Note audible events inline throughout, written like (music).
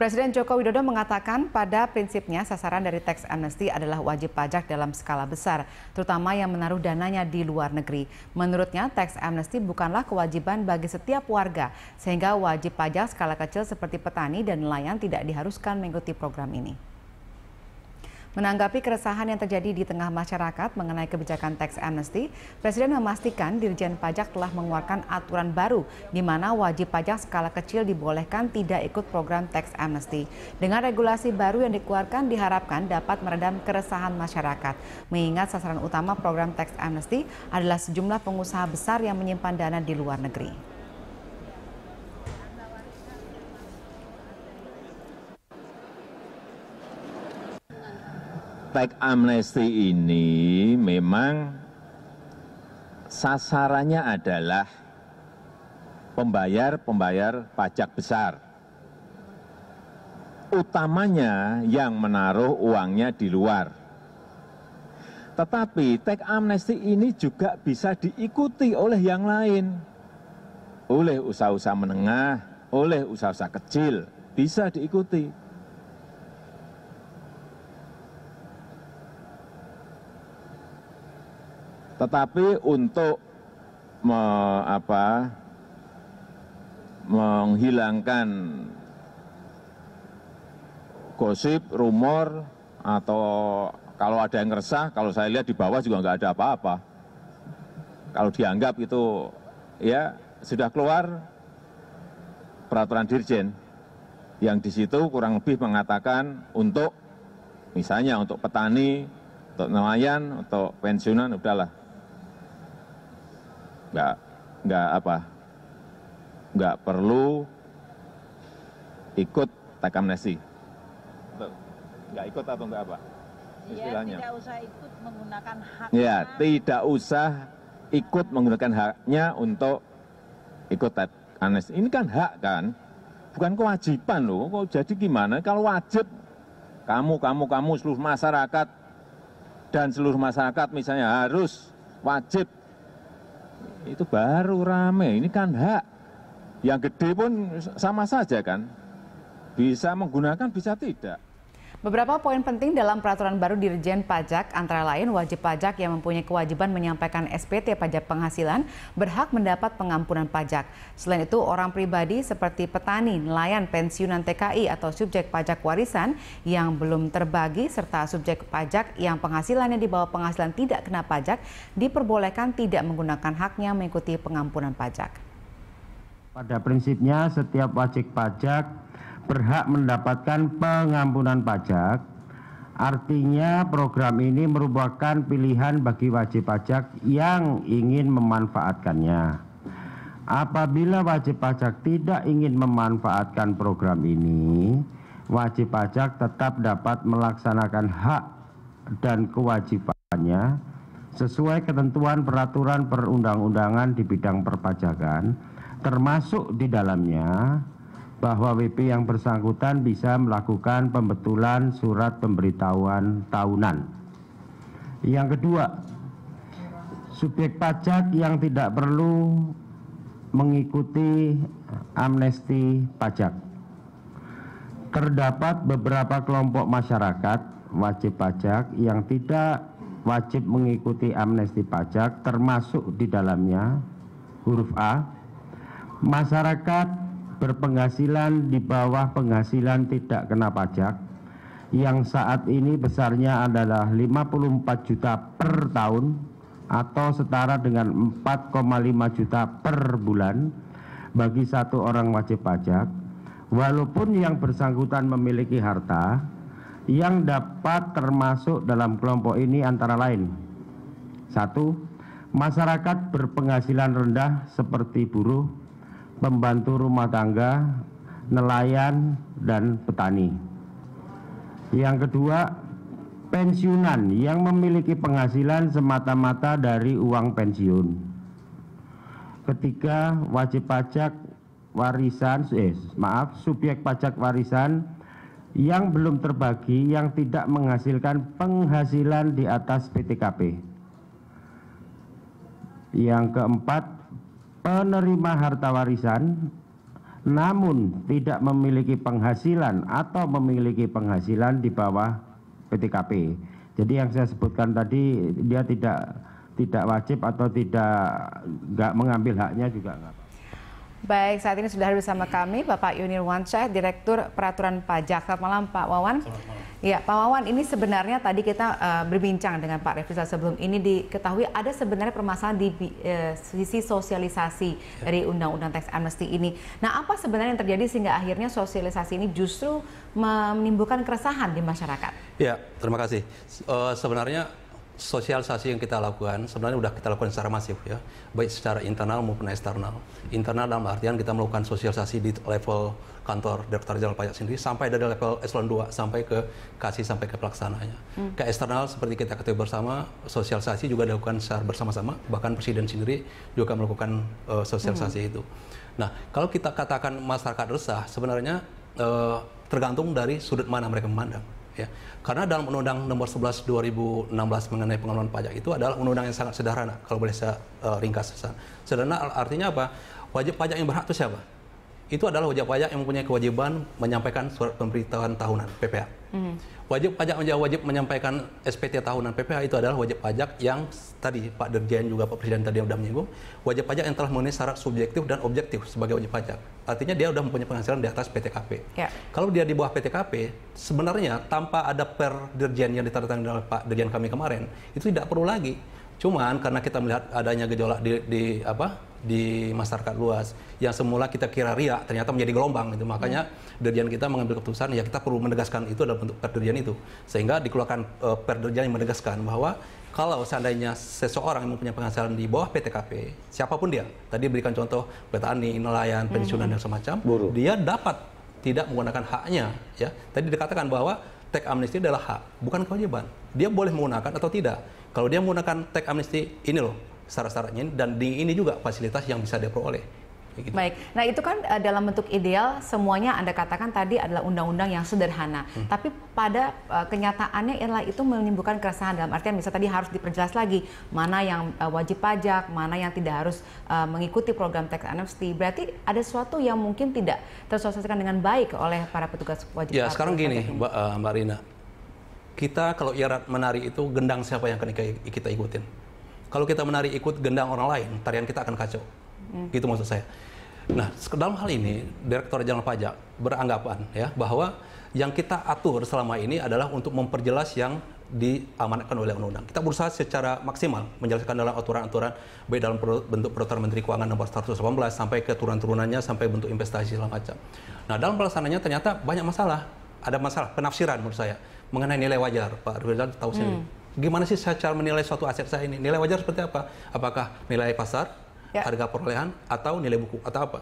Presiden Joko Widodo mengatakan pada prinsipnya sasaran dari teks amnesti adalah wajib pajak dalam skala besar, terutama yang menaruh dananya di luar negeri. Menurutnya, teks amnesti bukanlah kewajiban bagi setiap warga, sehingga wajib pajak skala kecil seperti petani dan nelayan tidak diharuskan mengikuti program ini. Menanggapi keresahan yang terjadi di tengah masyarakat mengenai kebijakan tax amnesty, Presiden memastikan Dirjen Pajak telah mengeluarkan aturan baru di mana wajib pajak skala kecil dibolehkan tidak ikut program tax amnesty. Dengan regulasi baru yang dikeluarkan diharapkan dapat meredam keresahan masyarakat. Mengingat sasaran utama program tax amnesty adalah sejumlah pengusaha besar yang menyimpan dana di luar negeri. praktek amnesti ini memang sasarannya adalah pembayar-pembayar pajak besar. Utamanya yang menaruh uangnya di luar. Tetapi teks amnesti ini juga bisa diikuti oleh yang lain. Oleh usaha-usaha menengah, oleh usaha-usaha kecil, bisa diikuti. Tetapi untuk me, apa, menghilangkan gosip, rumor, atau kalau ada yang resah, kalau saya lihat di bawah juga nggak ada apa-apa. Kalau dianggap itu ya sudah keluar peraturan dirjen yang di situ kurang lebih mengatakan untuk misalnya untuk petani, untuk nelayan, untuk pensiunan, udahlah nggak nggak nggak apa perlu ikut takamnesi nggak ikut atau nggak apa iya, istilahnya ya tidak usah ikut menggunakan haknya iya, tidak usah ikut menggunakan haknya untuk ikut takamnesi ini kan hak kan bukan kewajiban loh kok jadi gimana kalau wajib kamu kamu kamu seluruh masyarakat dan seluruh masyarakat misalnya harus wajib itu baru rame ini kan hak yang gede pun sama saja kan bisa menggunakan bisa tidak Beberapa poin penting dalam peraturan baru Dirjen Pajak antara lain wajib pajak yang mempunyai kewajiban menyampaikan SPT pajak penghasilan berhak mendapat pengampunan pajak. Selain itu, orang pribadi seperti petani, nelayan, pensiunan TKI atau subjek pajak warisan yang belum terbagi serta subjek pajak yang penghasilannya di bawah penghasilan tidak kena pajak diperbolehkan tidak menggunakan haknya mengikuti pengampunan pajak. Pada prinsipnya setiap wajib pajak berhak mendapatkan pengampunan pajak. Artinya program ini merupakan pilihan bagi wajib pajak yang ingin memanfaatkannya. Apabila wajib pajak tidak ingin memanfaatkan program ini, wajib pajak tetap dapat melaksanakan hak dan kewajibannya sesuai ketentuan peraturan perundang-undangan di bidang perpajakan, termasuk di dalamnya bahwa WP yang bersangkutan bisa melakukan pembetulan surat pemberitahuan tahunan. Yang kedua, subjek pajak yang tidak perlu mengikuti amnesti pajak. Terdapat beberapa kelompok masyarakat wajib pajak yang tidak wajib mengikuti amnesti pajak termasuk di dalamnya huruf A masyarakat berpenghasilan di bawah penghasilan tidak kena pajak yang saat ini besarnya adalah 54 juta per tahun atau setara dengan 4,5 juta per bulan bagi satu orang wajib pajak walaupun yang bersangkutan memiliki harta yang dapat termasuk dalam kelompok ini antara lain satu masyarakat berpenghasilan rendah seperti buruh pembantu rumah tangga, nelayan, dan petani. Yang kedua, pensiunan yang memiliki penghasilan semata-mata dari uang pensiun. Ketiga, wajib pajak warisan, eh, maaf, subjek pajak warisan yang belum terbagi yang tidak menghasilkan penghasilan di atas PTKP. Yang keempat, penerima harta warisan namun tidak memiliki penghasilan atau memiliki penghasilan di bawah PTKP. Jadi yang saya sebutkan tadi dia tidak tidak wajib atau tidak nggak mengambil haknya juga nggak. Baik, saat ini sudah bersama kami Bapak Yunir Wansyah, Direktur Peraturan Pajak. Selamat malam Pak Wawan. Selamat malam. Ya, Pak Wawan, ini sebenarnya tadi kita uh, berbincang dengan Pak Revisa sebelum ini diketahui ada sebenarnya permasalahan di uh, sisi sosialisasi ya. dari Undang-Undang Teks Amnesty ini. Nah, apa sebenarnya yang terjadi sehingga akhirnya sosialisasi ini justru menimbulkan keresahan di masyarakat? Ya, terima kasih. Uh, sebenarnya sosialisasi yang kita lakukan sebenarnya sudah kita lakukan secara masif ya, baik secara internal maupun eksternal. Internal dalam artian kita melakukan sosialisasi di level kantor Direktur jalan Pajak sendiri sampai dari level eselon 2 sampai ke kasih sampai ke pelaksananya. Hmm. Ke eksternal seperti kita ketahui bersama, sosialisasi juga dilakukan secara bersama-sama, bahkan presiden sendiri juga melakukan uh, sosialisasi hmm. itu. Nah, kalau kita katakan masyarakat resah, sebenarnya uh, tergantung dari sudut mana mereka memandang ya. Karena dalam Undang-Undang Nomor 11 2016 mengenai pengelolaan pajak itu adalah undang-undang yang sangat sederhana kalau boleh saya uh, ringkas pesan. Sederhana artinya apa? Wajib pajak yang berhak itu siapa? Itu adalah wajib pajak yang mempunyai kewajiban menyampaikan surat pemberitahuan tahunan PPH Wajib pajak menjadi wajib menyampaikan SPT tahunan PPH itu adalah wajib pajak yang tadi Pak Dirjen juga Pak Presiden tadi sudah menyinggung, wajib pajak yang telah memenuhi syarat subjektif dan objektif sebagai wajib pajak. Artinya dia sudah mempunyai penghasilan di atas PTKP. Ya. Kalau dia di bawah PTKP, sebenarnya tanpa ada per Dirjen yang ditandatangani oleh Pak Dirjen kami kemarin, itu tidak perlu lagi. Cuman karena kita melihat adanya gejolak di, di apa di masyarakat luas yang semula kita kira ria ternyata menjadi gelombang itu makanya hmm. dirjen kita mengambil keputusan ya kita perlu menegaskan itu dalam bentuk perdirjen itu sehingga dikeluarkan uh, eh, perdirjen yang menegaskan bahwa kalau seandainya seseorang yang mempunyai penghasilan di bawah PTKP siapapun dia tadi berikan contoh petani nelayan pensiunan hmm. dan semacam Buru. dia dapat tidak menggunakan haknya ya tadi dikatakan bahwa tax amnesti adalah hak bukan kewajiban dia boleh menggunakan atau tidak kalau dia menggunakan tax amnesti ini loh syarat-syaratnya dan di ini juga fasilitas yang bisa diperoleh. Gitu. Baik, nah itu kan eh, dalam bentuk ideal semuanya Anda katakan tadi adalah undang-undang yang sederhana. Hmm. Tapi pada uh, kenyataannya ialah itu menimbulkan keresahan dalam artian misalnya tadi harus diperjelas lagi mana yang uh, wajib pajak, mana yang tidak harus uh, mengikuti program tax amnesty. Berarti ada sesuatu yang mungkin tidak tersosialisasikan dengan baik oleh para petugas wajib ya, pajak. Ya sekarang gini Mbak, uh, Mbak Rina, kita kalau irat menari itu gendang siapa yang akan kita ikutin? Kalau kita menari ikut gendang orang lain, tarian kita akan kacau. Hmm. Gitu maksud saya. Nah, dalam hal ini, Direktur jalan Pajak beranggapan ya bahwa yang kita atur selama ini adalah untuk memperjelas yang diamanatkan oleh undang-undang. Kita berusaha secara maksimal menjelaskan dalam aturan-aturan baik dalam bentuk peraturan Menteri Keuangan nomor 118 sampai ke turun-turunannya sampai bentuk investasi segala macam. Nah, dalam pelaksanaannya ternyata banyak masalah. Ada masalah penafsiran menurut saya mengenai nilai wajar, Pak Rizal tahu sendiri. Hmm gimana sih saya cara menilai suatu aset saya ini? Nilai wajar seperti apa? Apakah nilai pasar, ya. harga perolehan, atau nilai buku, atau apa?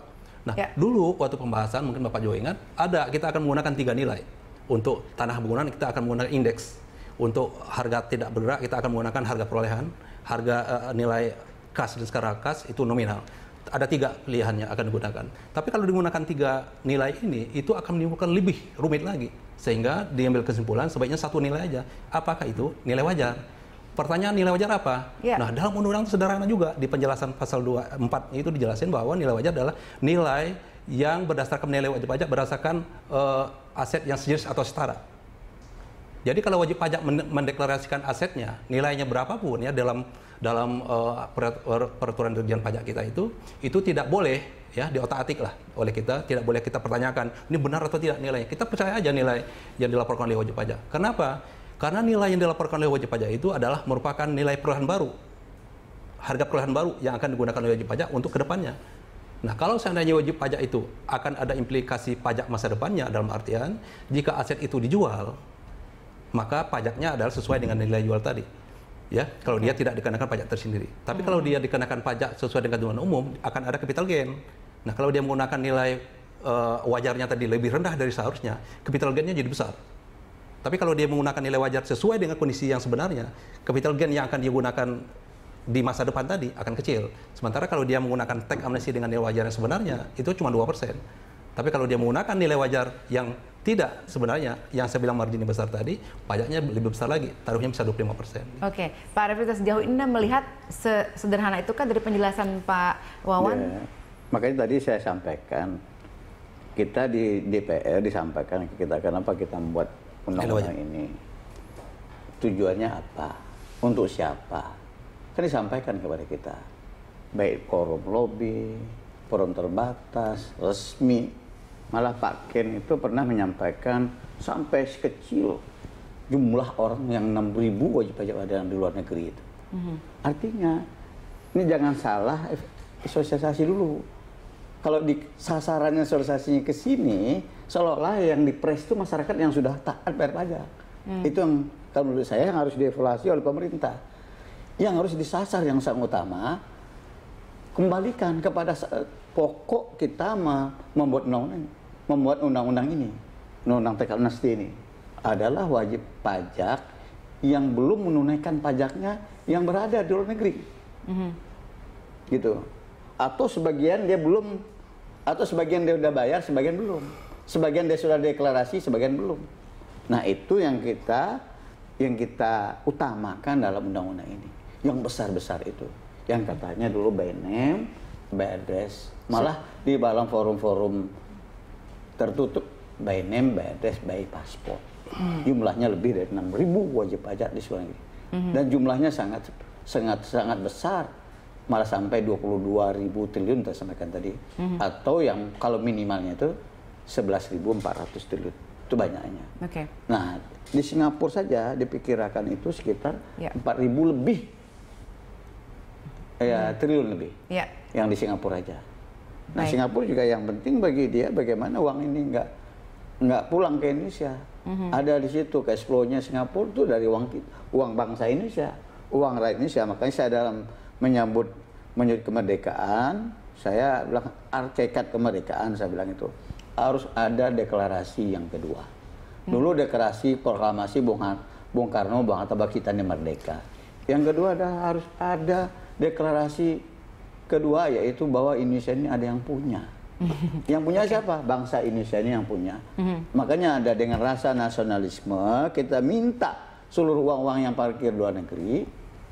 Nah, ya. dulu waktu pembahasan, mungkin Bapak juga ingat, ada kita akan menggunakan tiga nilai. Untuk tanah bangunan, kita akan menggunakan indeks. Untuk harga tidak bergerak, kita akan menggunakan harga perolehan, harga uh, nilai kas dan sekarang kas itu nominal ada tiga pilihan yang akan digunakan. Tapi kalau digunakan tiga nilai ini, itu akan menimbulkan lebih rumit lagi. Sehingga diambil kesimpulan sebaiknya satu nilai aja. Apakah itu nilai wajar? Pertanyaan nilai wajar apa? Ya. Nah, dalam undang-undang sederhana juga. Di penjelasan pasal 24 itu dijelasin bahwa nilai wajar adalah nilai yang berdasarkan nilai wajib pajak berdasarkan uh, aset yang sejenis atau setara. Jadi kalau wajib pajak mendeklarasikan asetnya, nilainya berapapun ya dalam dalam uh, peraturan dirjen pajak kita itu, itu tidak boleh ya di otak atik lah oleh kita, tidak boleh kita pertanyakan ini benar atau tidak nilainya. Kita percaya aja nilai yang dilaporkan oleh wajib pajak. Kenapa? Karena nilai yang dilaporkan oleh wajib pajak itu adalah merupakan nilai perolehan baru, harga perolehan baru yang akan digunakan oleh wajib pajak untuk kedepannya. Nah, kalau seandainya wajib pajak itu akan ada implikasi pajak masa depannya dalam artian jika aset itu dijual, maka pajaknya adalah sesuai dengan nilai jual tadi. Ya, kalau dia tidak dikenakan pajak tersendiri. Tapi hmm. kalau dia dikenakan pajak sesuai dengan tujuan umum, akan ada capital gain. Nah, kalau dia menggunakan nilai uh, wajarnya tadi lebih rendah dari seharusnya, capital gainnya jadi besar. Tapi kalau dia menggunakan nilai wajar sesuai dengan kondisi yang sebenarnya, capital gain yang akan digunakan di masa depan tadi akan kecil. Sementara kalau dia menggunakan tax amnesty dengan nilai wajar yang sebenarnya, itu cuma 2%. Tapi kalau dia menggunakan nilai wajar yang tidak sebenarnya yang saya bilang margin besar tadi, pajaknya lebih besar lagi, taruhnya bisa 25 persen. Oke, okay. Pak Revita sejauh ini melihat sederhana itu kan dari penjelasan Pak Wawan? Ya, makanya tadi saya sampaikan, kita di DPR disampaikan kita kenapa kita membuat undang-undang ini. Tujuannya apa? Untuk siapa? Kan disampaikan kepada kita. Baik korum lobby, forum terbatas, resmi, Malah Pak Ken itu pernah menyampaikan sampai sekecil jumlah orang yang 6000 ribu wajib pajak ada di luar negeri itu. Mm -hmm. Artinya ini jangan salah eh, sosialisasi dulu. Kalau di sasarannya sosialisasinya ke sini, seolah-olah yang dipres itu masyarakat yang sudah taat bayar pajak. Mm. Itu yang kalau menurut saya yang harus dievaluasi oleh pemerintah. Yang harus disasar yang sangat utama kembalikan kepada eh, pokok kita membuat undang-undang membuat undang-undang ini, undang-undang tekamnesti ini adalah wajib pajak yang belum menunaikan pajaknya yang berada di luar negeri, mm-hmm. gitu. Atau sebagian dia belum, atau sebagian dia sudah bayar, sebagian belum, sebagian dia sudah deklarasi, sebagian belum. Nah itu yang kita yang kita utamakan dalam undang-undang ini, yang besar-besar itu, yang katanya dulu by name, by address, malah di dalam forum-forum tertutup by name, by address, by passport. Hmm. Jumlahnya lebih dari 6.000 wajib pajak di seluruh Hmm. Dan jumlahnya sangat sangat sangat besar malah sampai dua ribu triliun tersampaikan tadi -hmm. atau yang kalau minimalnya itu 11.400 triliun itu banyaknya. Okay. Nah di Singapura saja dipikirkan itu sekitar yeah. Ya. 4.000 lebih ya hmm. triliun lebih yeah. yang di Singapura saja. Nah Baik. Singapura juga yang penting bagi dia bagaimana uang ini nggak nggak pulang ke Indonesia. Mm-hmm. Ada di situ cash flow-nya Singapura itu dari uang uang bangsa Indonesia, uang rakyat Indonesia. Makanya saya dalam menyambut menyambut kemerdekaan, saya bilang arkekat kemerdekaan saya bilang itu harus ada deklarasi yang kedua. Mhm. Dulu deklarasi proklamasi Bung, Har Bung Karno Bung Hatta Kita merdeka. Yang kedua adalah harus ada deklarasi Kedua yaitu bahwa Indonesia ini ada yang punya. (laughs) yang punya okay. siapa? Bangsa Indonesia ini yang punya. Mm-hmm. Makanya ada dengan rasa nasionalisme kita minta seluruh uang-uang yang parkir luar negeri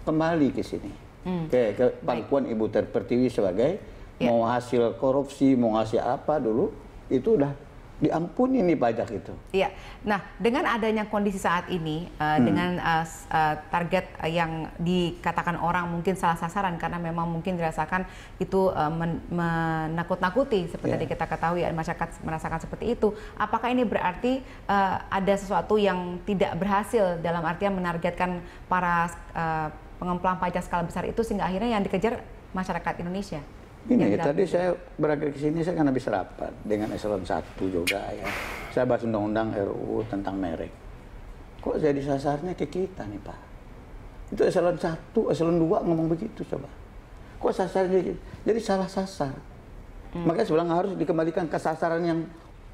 kembali ke sini. Mm. Ke, ke Pangkuan Ibu Terpertiwi sebagai yeah. mau hasil korupsi, mau hasil apa dulu itu udah diampuni nih pajak itu. Iya. Nah, dengan adanya kondisi saat ini uh, hmm. dengan uh, target yang dikatakan orang mungkin salah sasaran karena memang mungkin dirasakan itu uh, men menakut-nakuti seperti yeah. tadi kita ketahui masyarakat merasakan seperti itu. Apakah ini berarti uh, ada sesuatu yang tidak berhasil dalam artian menargetkan para uh, pengemplang pajak skala besar itu sehingga akhirnya yang dikejar masyarakat Indonesia? Ini ya tadi saya berakhir ke sini saya kan habis rapat dengan eselon 1 juga ya. Saya bahas undang-undang RUU tentang merek. Kok jadi sasarnya ke kita nih Pak? Itu eselon 1, eselon 2 ngomong begitu coba. Kok sasarnya jadi salah sasar. Hmm. Makanya sebenarnya harus dikembalikan ke sasaran yang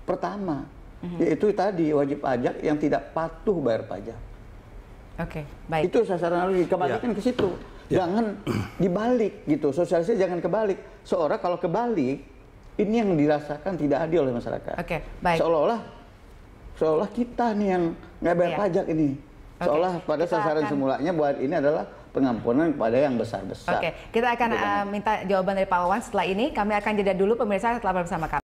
pertama. Hmm. Yaitu tadi wajib pajak yang tidak patuh bayar pajak. Oke, okay, baik. Itu sasaran harus dikembalikan ya. ke situ. Ya. Jangan dibalik gitu. Sosialisasi jangan kebalik. Seorang kalau kebalik ini yang dirasakan tidak adil oleh masyarakat. Oke, okay, baik. Seolah-olah seolah kita nih yang nggak bayar ya. pajak ini. Okay. Seolah pada sasaran akan... semulanya buat ini adalah pengampunan kepada yang besar-besar. Oke, okay. kita akan uh, minta jawaban dari Pak Wawan setelah ini. Kami akan jeda dulu pemirsa tetap bersama kami.